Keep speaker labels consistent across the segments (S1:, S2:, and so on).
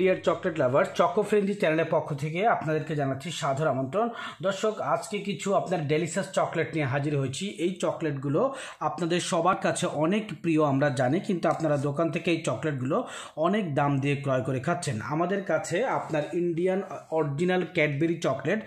S1: deer chocolate lover choco friendy চ্যানেলের পক্ষ থেকে আপনাদেরকে জানাচ্ছি সাদর আমন্ত্রণ দর্শক আজকে কিছু আপনার ডেলিশাস চকলেট নিয়ে হাজির হয়েছি এই চকলেটগুলো আপনাদের সবার কাছে অনেক প্রিয় আমরা জানি কিন্তু আপনারা দোকান থেকে এই চকলেটগুলো অনেক দাম দিয়ে ক্রয় করে খাচ্ছেন আমাদের কাছে আপনার ইন্ডিয়ান অরিজিনাল ক্যাডবেরি চকলেট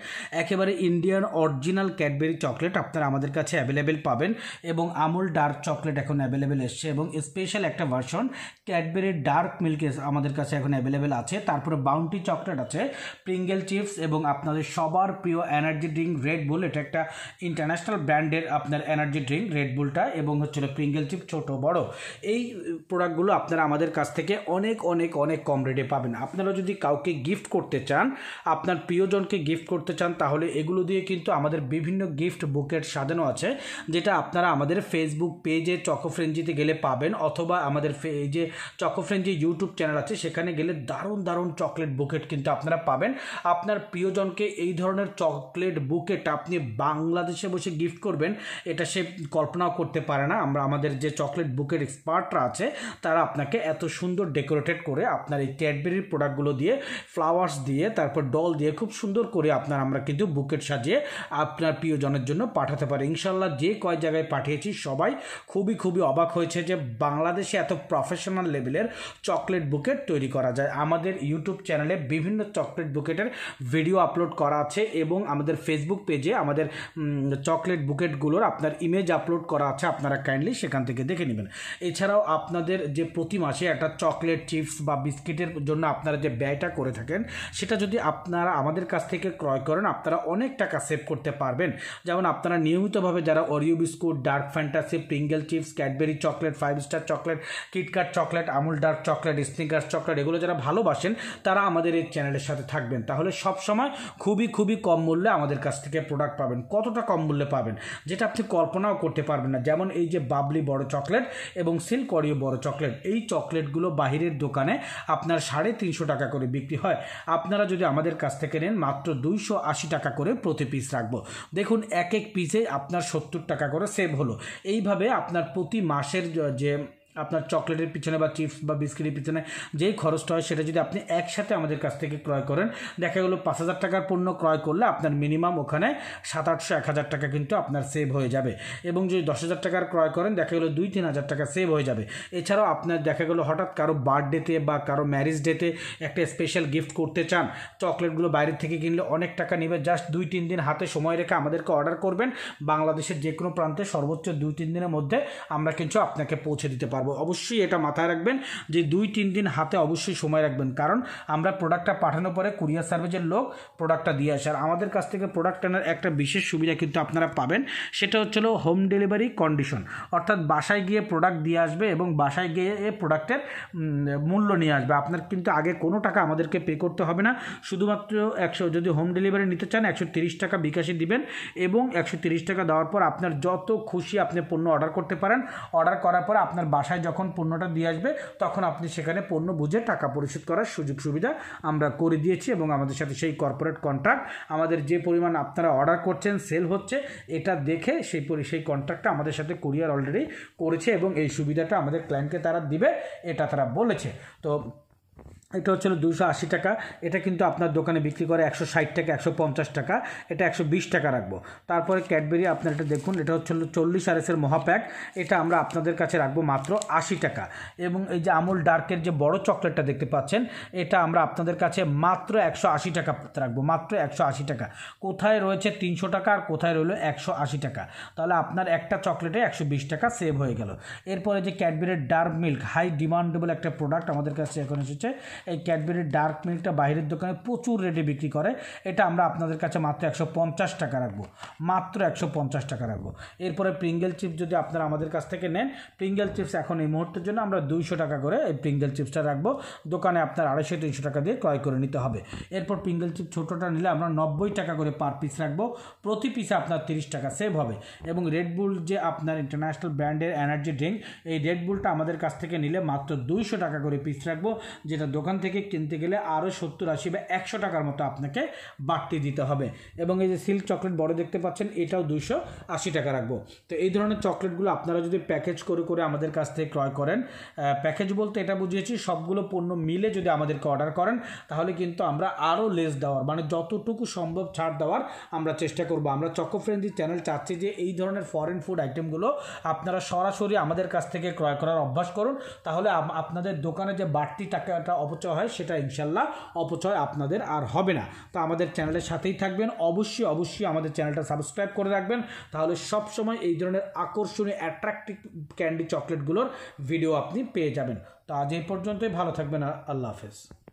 S1: একেবারে ইন্ডিয়ান অরিজিনাল ক্যাডবেরি চকলেট আপনারা আমাদের কাছে অ্যাভেলেবেল পাবেন এবং আমুল ডার্ক চকলেট এখন অ্যাভেলেবেল এসছে এবং স্পেশাল একটা ভার্সন ক্যাডবেরি ডার্ক মিল্ক আমাদের কাছে এখন অ্যাভেলেবেল আছে তারপরে বাউন্টি চকলেট আছে প্রিঙ্গেল চিপস এবং আপনাদের সবার প্রিয় এনার্জি ড্রিঙ্ক রেড বুল এটা একটা ইন্টারন্যাশনাল ব্র্যান্ডের আপনার এনার্জি ড্রিঙ্ক রেড বুলটা এবং হচ্ছিলো প্রিঙ্গেল চিপ ছোট বড় এই প্রোডাক্টগুলো আপনারা আমাদের কাছ থেকে অনেক অনেক অনেক কম রেটে পাবেন আপনারা যদি কাউকে গিফট করতে চান আপনার প্রিয়জনকে গিফট করতে চান তাহলে এগুলো দিয়ে কিন্তু আমাদের বিভিন্ন গিফট বুকের সাজানো আছে যেটা আপনারা আমাদের ফেসবুক পেজে চকোফ্রেঞ্জিতে গেলে পাবেন অথবা আমাদের এই যে চকোফ্রেঞ্জি ইউটিউব চ্যানেল আছে সেখানে গেলে দারুণ দারুণ দারুণ চকলেট বুকেট কিন্তু আপনারা পাবেন আপনার প্রিয়জনকে এই ধরনের চকলেট বুকেট আপনি বাংলাদেশে বসে গিফট করবেন এটা সে কল্পনাও করতে পারে না আমরা আমাদের যে চকলেট বুকের এক্সপার্টরা আছে তারা আপনাকে এত সুন্দর ডেকোরেটেড করে আপনার এই ক্যাডবেরির প্রোডাক্টগুলো দিয়ে ফ্লাওয়ার্স দিয়ে তারপর ডল দিয়ে খুব সুন্দর করে আপনার আমরা কিন্তু বুকেট সাজিয়ে আপনার প্রিয়জনের জন্য পাঠাতে পারি ইনশাল্লাহ যে কয় জায়গায় পাঠিয়েছি সবাই খুবই খুবই অবাক হয়েছে যে বাংলাদেশে এত প্রফেশনাল লেভেলের চকলেট বুকেট তৈরি করা যায় আমার আমাদের ইউটিউব চ্যানেলে বিভিন্ন চকলেট বুকেটের ভিডিও আপলোড করা আছে এবং আমাদের ফেসবুক পেজে আমাদের চকলেট বুকেটগুলোর আপনার ইমেজ আপলোড করা আছে আপনারা কাইন্ডলি সেখান থেকে দেখে নেবেন এছাড়াও আপনাদের যে প্রতি মাসে একটা চকলেট চিপস বা বিস্কিটের জন্য আপনারা যে ব্যয়টা করে থাকেন সেটা যদি আপনারা আমাদের কাছ থেকে ক্রয় করেন আপনারা অনেক টাকা সেভ করতে পারবেন যেমন আপনারা নিয়মিতভাবে যারা Oreo biscuit Dark Fantasy Pringle chips Cadbury chocolate Five Star chocolate KitKat chocolate Amul dark chocolate Snickers chocolate এগুলো যারা ভালো ভালোবাসেন তারা আমাদের এই চ্যানেলের সাথে থাকবেন তাহলে সব সময় খুবই খুবই কম মূল্যে আমাদের কাছ থেকে প্রোডাক্ট পাবেন কতটা কম মূল্যে পাবেন যেটা আপনি কল্পনাও করতে পারবেন না যেমন এই যে বাবলি বড় চকলেট এবং সিল্ক অরিও বড় চকলেট এই চকলেটগুলো বাহিরের দোকানে আপনার সাড়ে তিনশো টাকা করে বিক্রি হয় আপনারা যদি আমাদের কাছ থেকে নেন মাত্র দুইশো আশি টাকা করে প্রতি পিস রাখবো দেখুন এক এক পিসে আপনার সত্তর টাকা করে সেভ হলো এইভাবে আপনার প্রতি মাসের যে আপনার চকলেটের পিছনে বা চিপস বা বিস্কিটের পিছনে যেই খরচটা হয় সেটা যদি আপনি একসাথে আমাদের কাছ থেকে ক্রয় করেন দেখা গেলো পাঁচ হাজার টাকার পণ্য ক্রয় করলে আপনার মিনিমাম ওখানে সাত আটশো এক হাজার টাকা কিন্তু আপনার সেভ হয়ে যাবে এবং যদি দশ হাজার টাকার ক্রয় করেন দেখা গেলো দুই তিন হাজার টাকা সেভ হয়ে যাবে এছাড়াও আপনার দেখা গেলো হঠাৎ কারো বার্থডেতে বা কারো ম্যারেজ ডেতে একটা স্পেশাল গিফট করতে চান চকলেটগুলো বাইরে থেকে কিনলে অনেক টাকা নেবে জাস্ট দুই তিন দিন হাতে সময় রেখে আমাদেরকে অর্ডার করবেন বাংলাদেশের যে কোনো প্রান্তে সর্বোচ্চ দুই তিন দিনের মধ্যে আমরা কিন্তু আপনাকে পৌঁছে দিতে পারবো অবশ্যই এটা মাথায় রাখবেন যে দুই তিন দিন হাতে অবশ্যই সময় রাখবেন কারণ আমরা প্রোডাক্টটা পাঠানোর পরে কুরিয়ার সার্ভিসের লোক প্রোডাক্টটা দিয়ে আসে আর আমাদের কাছ থেকে প্রোডাক্ট আনার একটা বিশেষ সুবিধা কিন্তু আপনারা পাবেন সেটা হচ্ছিল হোম ডেলিভারি কন্ডিশন অর্থাৎ বাসায় গিয়ে প্রোডাক্ট দিয়ে আসবে এবং বাসায় গিয়ে এ প্রোডাক্টের মূল্য নিয়ে আসবে আপনার কিন্তু আগে কোনো টাকা আমাদেরকে পে করতে হবে না শুধুমাত্র একশো যদি হোম ডেলিভারি নিতে চান একশো তিরিশ টাকা বিকাশে দিবেন এবং একশো তিরিশ টাকা দেওয়ার পর আপনার যত খুশি আপনি পণ্য অর্ডার করতে পারেন অর্ডার করার পর আপনার বাসায় মাথায় যখন পণ্যটা দিয়ে আসবে তখন আপনি সেখানে পণ্য বুঝে টাকা পরিশোধ করার সুযোগ সুবিধা আমরা করে দিয়েছি এবং আমাদের সাথে সেই কর্পোরেট কন্ট্রাক্ট আমাদের যে পরিমাণ আপনারা অর্ডার করছেন সেল হচ্ছে এটা দেখে সেই পরি সেই কন্ট্রাক্টটা আমাদের সাথে কুরিয়ার অলরেডি করেছে এবং এই সুবিধাটা আমাদের ক্লায়েন্টকে তারা দিবে এটা তারা বলেছে তো এটা হচ্ছিল দুশো আশি টাকা এটা কিন্তু আপনার দোকানে বিক্রি করে একশো ষাট টাকা একশো পঞ্চাশ টাকা এটা একশো বিশ টাকা রাখবো তারপরে ক্যাডবেরি আপনার এটা দেখুন এটা হচ্ছিল চল্লিশ আর এসের মহাপ্যাক এটা আমরা আপনাদের কাছে রাখবো মাত্র আশি টাকা এবং এই যে আমুল ডার্কের যে বড় চকলেটটা দেখতে পাচ্ছেন এটা আমরা আপনাদের কাছে মাত্র একশো আশি টাকা রাখবো মাত্র একশো আশি টাকা কোথায় রয়েছে তিনশো টাকা আর কোথায় রইল একশো আশি টাকা তাহলে আপনার একটা চকলেটে একশো বিশ টাকা সেভ হয়ে গেল এরপরে যে ক্যাডবেরির ডার্ক মিল্ক হাই ডিমান্ডেবল একটা প্রোডাক্ট আমাদের কাছে এখন এসেছে এই ক্যাডবেরির ডার্ক মিল্কটা বাইরের দোকানে প্রচুর রেটে বিক্রি করে এটা আমরা আপনাদের কাছে মাত্র একশো পঞ্চাশ টাকা রাখবো মাত্র একশো পঞ্চাশ টাকা রাখবো এরপরে প্রিঙ্গেল চিপস যদি আপনারা আমাদের কাছ থেকে নেন প্রিঙ্গেল চিপস এখন এই মুহূর্তের জন্য আমরা দুইশো টাকা করে এই প্রিঙ্গেল চিপসটা রাখবো দোকানে আপনার আড়াইশো তিনশো টাকা দিয়ে ক্রয় করে নিতে হবে এরপর প্রিঙ্গেল চিপ ছোটোটা নিলে আমরা নব্বই টাকা করে পার পিস রাখবো প্রতি পিসে আপনার তিরিশ টাকা সেভ হবে এবং রেডবুল যে আপনার ইন্টারন্যাশনাল ব্র্যান্ডের এনার্জি ড্রিঙ্ক এই রেডবুলটা আমাদের কাছ থেকে নিলে মাত্র দুইশো টাকা করে পিস রাখবো যেটা দোকান থেকে কিনতে গেলে আরও সত্তর আশি বা একশো টাকার মতো আপনাকে বাড়তি দিতে হবে এবং এই যে সিল্ক চকলেট বড় দেখতে পাচ্ছেন এটাও দুশো আশি টাকা রাখবো তো এই ধরনের চকলেটগুলো আপনারা যদি প্যাকেজ করে করে আমাদের কাছ থেকে ক্রয় করেন প্যাকেজ বলতে এটা বুঝিয়েছি সবগুলো পণ্য মিলে যদি আমাদেরকে অর্ডার করেন তাহলে কিন্তু আমরা আরও লেস দেওয়ার মানে যতটুকু সম্ভব ছাড় দেওয়ার আমরা চেষ্টা করব আমরা চকো ফ্রেন্ডলি চ্যানেল চাচ্ছি যে এই ধরনের ফরেন ফুড আইটেমগুলো আপনারা সরাসরি আমাদের কাছ থেকে ক্রয় করার অভ্যাস করুন তাহলে আপনাদের দোকানে যে বাড়তি টাকাটা অপ অপচয় হয় সেটা ইনশাল্লাহ অপচয় আপনাদের আর হবে না তো আমাদের চ্যানেলের সাথেই থাকবেন অবশ্যই অবশ্যই আমাদের চ্যানেলটা সাবস্ক্রাইব করে রাখবেন তাহলে সবসময় এই ধরনের আকর্ষণীয় অ্যাট্রাক্টিভ ক্যান্ডি চকলেটগুলোর ভিডিও আপনি পেয়ে যাবেন তো আজ এই পর্যন্তই ভালো থাকবেন আল্লাহ হাফেজ